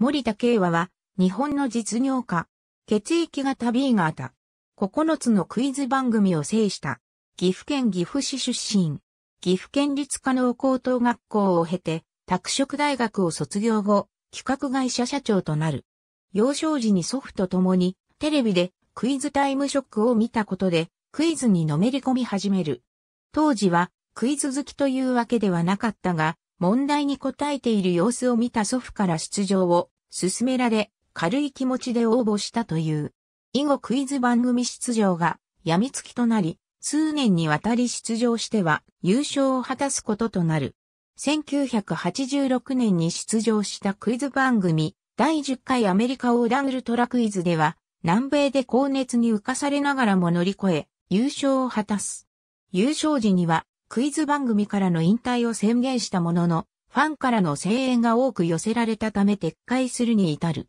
森田慶和は、日本の実業家、血液型 B 型、9つのクイズ番組を制した、岐阜県岐阜市出身、岐阜県立加納高等学校を経て、拓殖大学を卒業後、企画会社社長となる。幼少時に祖父と共に、テレビでクイズタイムショックを見たことで、クイズにのめり込み始める。当時は、クイズ好きというわけではなかったが、問題に答えている様子を見た祖父から出場を勧められ、軽い気持ちで応募したという。以後クイズ番組出場が病みつきとなり、数年にわたり出場しては優勝を果たすこととなる。1986年に出場したクイズ番組第10回アメリカオーダンウルトラクイズでは南米で高熱に浮かされながらも乗り越え優勝を果たす。優勝時にはクイズ番組からの引退を宣言したものの、ファンからの声援が多く寄せられたため撤回するに至る。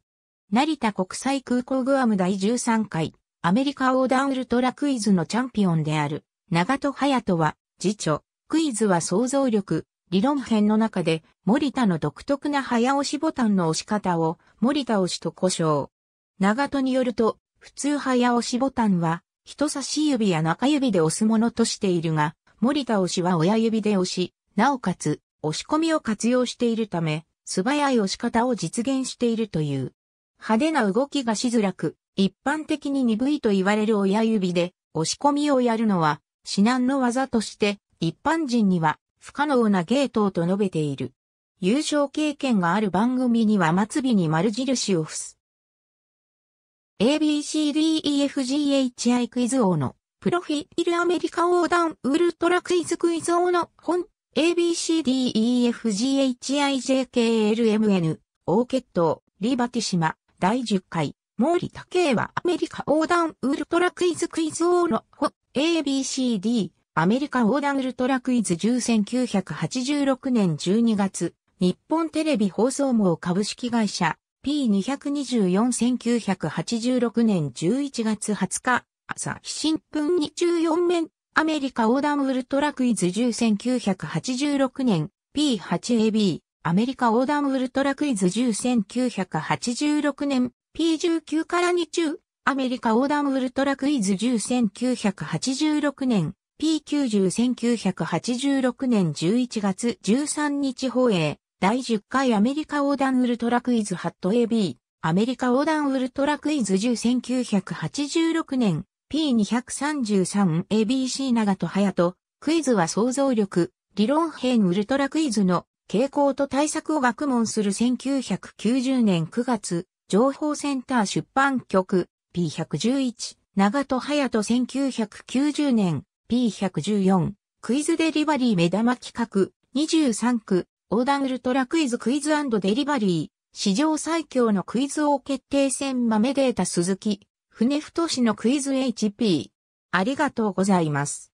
成田国際空港グアム第13回、アメリカ横断ウルトラクイズのチャンピオンである、長戸隼人は、次書、クイズは想像力、理論編の中で、森田の独特な早押しボタンの押し方を、森田押しと呼称。長戸によると、普通早押しボタンは、人差し指や中指で押すものとしているが、森田推しは親指で押し、なおかつ、押し込みを活用しているため、素早い押し方を実現しているという。派手な動きがしづらく、一般的に鈍いと言われる親指で、押し込みをやるのは、至難の技として、一般人には、不可能な芸当と述べている。優勝経験がある番組には末尾に丸印を付す。ABCDEFGHI クイズ王のプロフィールアメリカ横断ウルトラクイズクイズ王の本 ABCDEFGHIJKLMN オーケットリバティ島第10回毛利武はアメリカ横断ウルトラクイズクイズ王の本 ABCD アメリカ横断ウルトラクイズ10986年12月日本テレビ放送網株式会社 P224-1986 年11月20日朝日新聞24面、アメリカ横断ウルトラクイズ10 1986年、P8AB、アメリカ横断ウルトラクイズ10 1986年、P19 から20、アメリカ横断ウルトラクイズ10 1986年、P90 1986年11月13日放映、第10回アメリカ横断ウルトラクイズハット AB、アメリカ横断ウルトラクイズ10 1986年、P233、ABC 長と隼人、クイズは想像力、理論編ウルトラクイズの傾向と対策を学問する1990年9月、情報センター出版局 P111、長戸隼人1990年 P114、クイズデリバリー目玉企画23区、横断ウルトラクイズクイズデリバリー、史上最強のクイズ王決定戦豆データ鈴木、船太市のクイズ HP。ありがとうございます。